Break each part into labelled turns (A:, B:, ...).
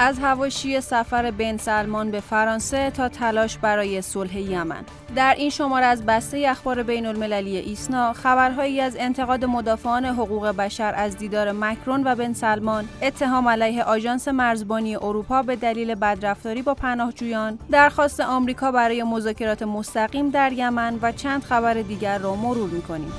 A: از هواشی سفر بن سلمان به فرانسه تا تلاش برای صلح یمن در این شماره از بسته اخبار بین المللی ایسنا خبرهایی از انتقاد مدافعان حقوق بشر از دیدار مکرون و بن سلمان اتهام علیه آژانس مرزبانی اروپا به دلیل بدرفتاری با پناهجویان درخواست آمریکا برای مذاکرات مستقیم در یمن و چند خبر دیگر را مرور میکنیم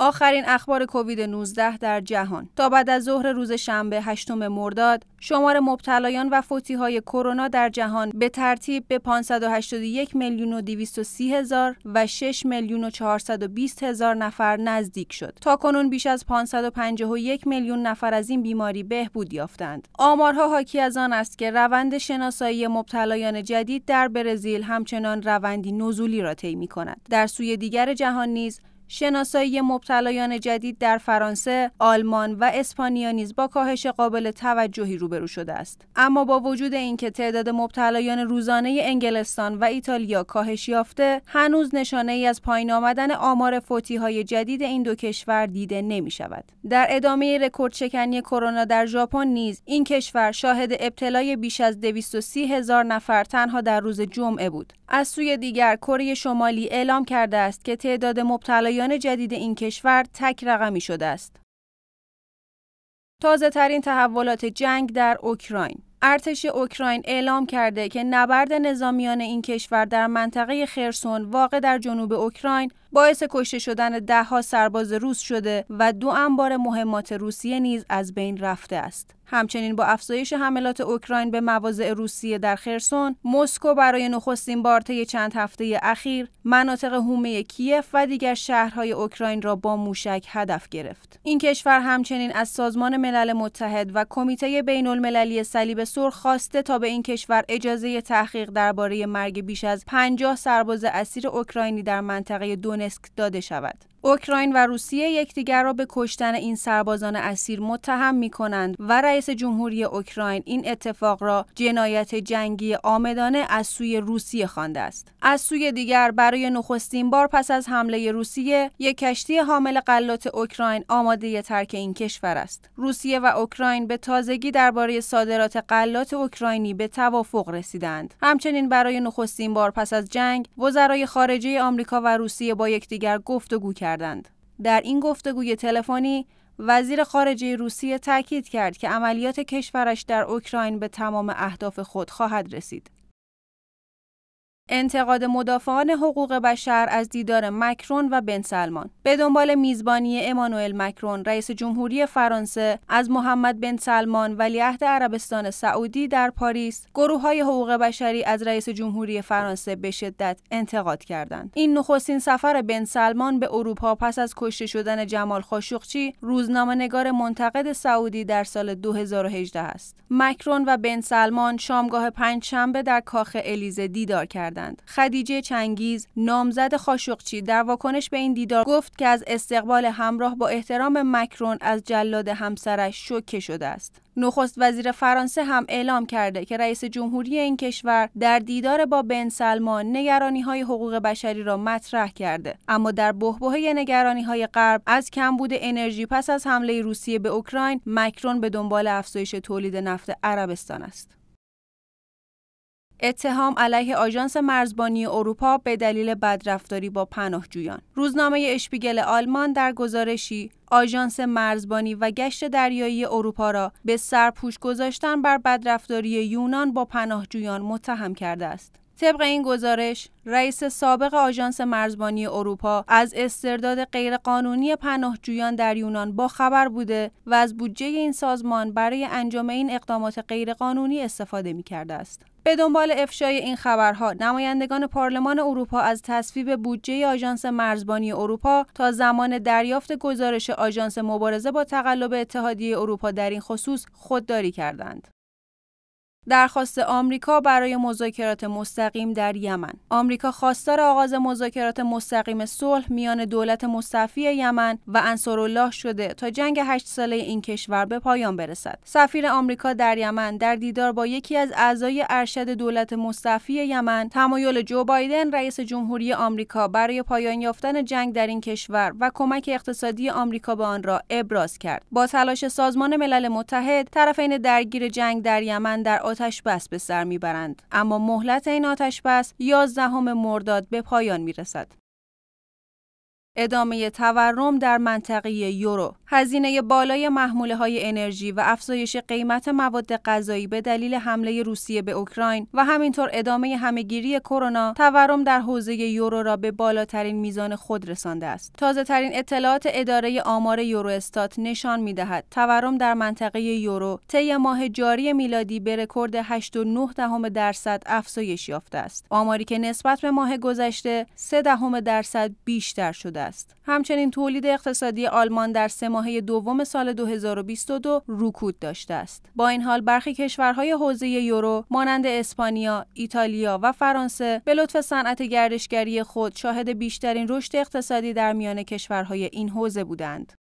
A: آخرین اخبار کووید 19 در جهان تا بعد از ظهر روز شنبه 8 مرداد شمار مبتلایان و فوتی های کرونا در جهان به ترتیب به 581 میلیون و 230 هزار و 6 میلیون و 420 هزار نفر نزدیک شد تا کنون بیش از 551 میلیون نفر از این بیماری بهبود یافتند آمارها حاکی از آن است که روند شناسایی مبتلایان جدید در برزیل همچنان روندی نزولی را طی می کند در سوی دیگر جهان نیز شناسایی مبتلایان جدید در فرانسه، آلمان و اسپانیا نیز با کاهش قابل توجهی روبرو شده است. اما با وجود اینکه تعداد مبتلایان روزانه انگلستان و ایتالیا کاهش یافته، هنوز نشانه ای از پایین آمدن آمار فوتی های جدید این دو کشور دیده نمی شود. در ادامه رکورد شکنی کرونا در ژاپن نیز این کشور شاهد ابتلای بیش از 230 هزار نفر تنها در روز جمعه بود. از سوی دیگر کره شمالی اعلام کرده است که تعداد مبتلایان پایان جدید این کشور تک رقمی شده است. تازه ترین تحولات جنگ در اوکراین ارتش اوکراین اعلام کرده که نبرد نظامیان این کشور در منطقه خرسون واقع در جنوب اوکراین باعث کشته شدن دهها سرباز روس شده و دو انبار مهمات روسیه نیز از بین رفته است. همچنین با افزایش حملات اوکراین به مواضع روسیه در خرسون، مسکو برای نخستین بار طی چند هفته اخیر مناطق هومه کیف و دیگر شهرهای اوکراین را با موشک هدف گرفت. این کشور همچنین از سازمان ملل متحد و کمیته بین المللی صلیب سرخ خواسته تا به این کشور اجازه تحقیق درباره مرگ بیش از 50 سرباز اسیر اوکراینی در منطقه دونسک داده شود. اوکراین و روسیه یکدیگر را به کشتن این سربازان اسیر متهم می کنند و رئیس جمهوری اوکراین این اتفاق را جنایت جنگی آمدانه از سوی روسیه خوانده است. از سوی دیگر برای نخستین بار پس از حمله روسیه یک کشتی حامل غلات اوکراین آماده ترک این کشور است. روسیه و اوکراین به تازگی درباره صادرات غلات اوکراینی به توافق رسیدند. همچنین برای نخستین بار پس از جنگ وزرای خارجه آمریکا و روسیه با یکدیگر گفتگو کرد. کردند. در این گفتگوی تلفنی وزیر خارجه روسیه تاکید کرد که عملیات کشورش در اوکراین به تمام اهداف خود خواهد رسید. انتقاد مدافعان حقوق بشر از دیدار مکرون و بن سلمان به دنبال میزبانی امانوئل مکرون رئیس جمهوری فرانسه از محمد بن سلمان ولیعهد عربستان سعودی در پاریس گروه های حقوق بشری از رئیس جمهوری فرانسه به شدت انتقاد کردند این نخستین سفر بن سلمان به اروپا پس از کشته شدن جمال خاشقچی روزنامه نگار منتقد سعودی در سال 2018 است مکرون و بن سلمان شامگاه پنجشنبه در کاخ الیزه دیدار کردند خدیجه چنگیز نامزد خاشقچی در واکنش به این دیدار گفت که از استقبال همراه با احترام مکرون از جلاد همسرش شوکه شده است نخست وزیر فرانسه هم اعلام کرده که رئیس جمهوری این کشور در دیدار با بن سلمان نگرانی های حقوق بشری را مطرح کرده اما در بهبهه نگرانی های غرب از کمبود انرژی پس از حمله روسیه به اوکراین مکرون به دنبال افزایش تولید نفت عربستان است اتهام علیه آژانس مرزبانی اروپا به دلیل بدرفتاری با پناهجویان روزنامه اشپیگل آلمان در گزارشی آژانس مرزبانی و گشت دریایی اروپا را به سرپوش گذاشتن بر بدرفتاری یونان با پناهجویان متهم کرده است طبق این گزارش رئیس سابق آژانس مرزبانی اروپا از استرداد غیرقانونی پناهجویان در یونان با خبر بوده و از بودجه این سازمان برای انجام این اقدامات غیرقانونی استفاده می کرده است. به دنبال افشای این خبرها نمایندگان پارلمان اروپا از تصویب بودجه آژانس مرزبانی اروپا تا زمان دریافت گزارش آژانس مبارزه با تقلب اتحادیه اروپا در این خصوص خودداری کردند درخواست آمریکا برای مذاکرات مستقیم در یمن آمریکا خواستار آغاز مذاکرات مستقیم صلح میان دولت مستعفی یمن و انصارالله شده تا جنگ هشت ساله این کشور به پایان برسد سفیر آمریکا در یمن در دیدار با یکی از اعضای ارشد دولت مستعفی یمن تمایل جو بایدن رئیس جمهوری آمریکا برای پایان یافتن جنگ در این کشور و کمک اقتصادی آمریکا به آن را ابراز کرد با تلاش سازمان ملل متحد طرفین درگیر جنگ در یمن در آتش بس به سر میبرند اما مهلت این آتش بس 11 مرداد به پایان میرسد ادامه تورم در منطقه یورو، هزینه بالای محموله های انرژی و افزایش قیمت مواد غذایی به دلیل حمله روسیه به اوکراین و همینطور ادامه همهگیری کرونا، تورم در حوزه یورو را به بالاترین میزان خود رسانده است. تازه ترین اطلاعات اداره آمار یورو استات نشان می تورم در منطقه یورو طی ماه جاری میلادی به رکورد 8.9 دهم درصد افزایش یافته است. آماری که نسبت به ماه گذشته 3 دهم درصد بیشتر شده همچنین تولید اقتصادی آلمان در سه ماهه دوم سال 2022 رکود داشته است. با این حال برخی کشورهای حوزه یورو مانند اسپانیا، ایتالیا و فرانسه به لطف صنعت گردشگری خود شاهد بیشترین رشد اقتصادی در میان کشورهای این حوزه بودند.